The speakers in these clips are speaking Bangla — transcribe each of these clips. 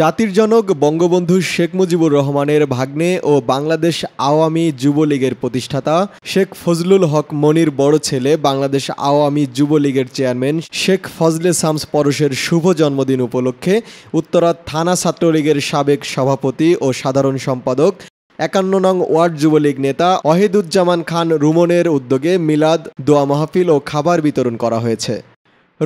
জাতির জনক বঙ্গবন্ধু শেখ মুজিবুর রহমানের ভাগ্নে ও বাংলাদেশ আওয়ামী যুবলীগের প্রতিষ্ঠাতা শেখ ফজলুল হক মনির বড় ছেলে বাংলাদেশ আওয়ামী যুবলীগের চেয়ারম্যান শেখ ফজলে সামস পরশের শুভ জন্মদিন উপলক্ষে উত্তরা থানা ছাত্রলীগের সাবেক সভাপতি ও সাধারণ সম্পাদক একান্ন নং ওয়ার্ড যুবলীগ নেতা অহেদুজ্জামান খান রুমনের উদ্যোগে মিলাদ দোয়া মাহফিল ও খাবার বিতরণ করা হয়েছে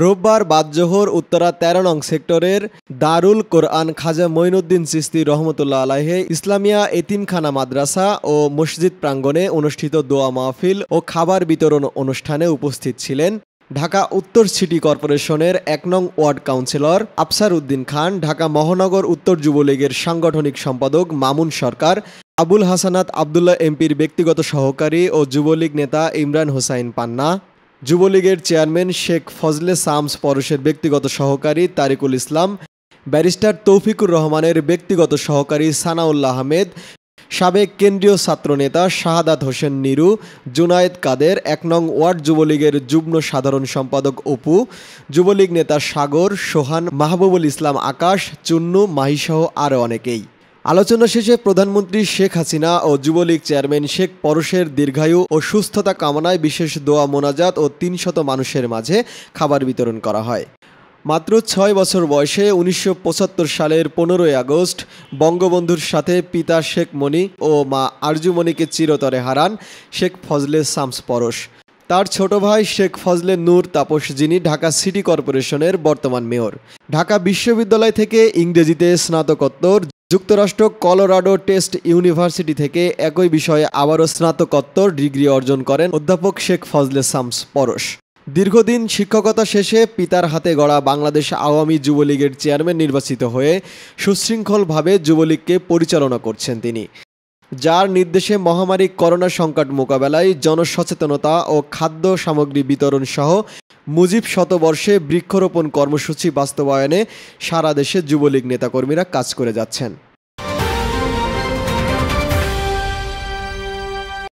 রোববার বাদজোহর উত্তরা তেরো নং সেক্টরের দারুল কোরআন খাজা মঈনুদ্দিন সিস্তি রহমতুল্লাহ আলাহে ইসলামিয়া এতিমখানা মাদ্রাসা ও মসজিদ প্রাঙ্গণে অনুষ্ঠিত দোয়া মাহফিল ও খাবার বিতরণ অনুষ্ঠানে উপস্থিত ছিলেন ঢাকা উত্তর সিটি কর্পোরেশনের এক নং ওয়ার্ড কাউন্সিলর আফসার উদ্দিন খান ঢাকা মহানগর উত্তর যুবলীগের সাংগঠনিক সম্পাদক মামুন সরকার আবুল হাসানাত আবদুল্লাহ এমপির ব্যক্তিগত সহকারী ও যুবলীগ নেতা ইমরান হোসাইন পান্না যুবলীগের চেয়ারম্যান শেখ ফজলে সামস পরশের ব্যক্তিগত সহকারী তারিকুল ইসলাম ব্যারিস্টার তৌফিকুর রহমানের ব্যক্তিগত সহকারী সানাউল্লাহ আহমেদ সাবেক কেন্দ্রীয় ছাত্রনেতা শাহাদাত হোসেন নিরু জুনায়েদ কাদের এক নং ওয়ার্ড যুবলীগের যুগ্ম সাধারণ সম্পাদক অপু যুবলীগ নেতা সাগর সোহান মাহবুবুল ইসলাম আকাশ চুন্নু মাহিসহ আরও অনেকেই আলোচনা শেষে প্রধানমন্ত্রী শেখ হাসিনা ও যুবলীগ চেয়ারম্যান শেখ পরশের দীর্ঘায়ু ও সুস্থতা কামনায় বিশেষ দোয়া মোনাজাত ও তিনশত মানুষের মাঝে খাবার বিতরণ করা হয় মাত্র ছয় বছর বয়সে উনিশশো সালের পনেরোই আগস্ট বঙ্গবন্ধুর সাথে পিতা শেখ মণি ও মা আরজুমণিকে চিরতরে হারান শেখ ফজলে সামস পরশ তার ছোট ভাই শেখ ফজলে নূর তাপস যিনি ঢাকা সিটি কর্পোরেশনের বর্তমান মেয়র ঢাকা বিশ্ববিদ্যালয় থেকে ইংরেজিতে স্নাতকোত্তর যুক্তরাষ্ট্র কলোরাডো টেস্ট ইউনিভার্সিটি থেকে একই বিষয়ে আবারও স্নাতকোত্তর ডিগ্রি অর্জন করেন অধ্যাপক শেখ ফজলে সামস পরশ দীর্ঘদিন শিক্ষকতা শেষে পিতার হাতে গড়া বাংলাদেশ আওয়ামী যুবলীগের চেয়ারম্যান নির্বাচিত হয়ে সুশৃঙ্খলভাবে যুবলীগকে পরিচালনা করছেন তিনি যার নির্দেশে মহামারী করোনা সংকট মোকাবেলায় জনসচেতনতা ও খাদ্য সামগ্রী বিতরণ সহ মুজিব শতবর্ষে বৃক্ষরোপণ কর্মসূচি বাস্তবায়নে সারা দেশে যুবলীগ নেতাকর্মীরা কাজ করে যাচ্ছেন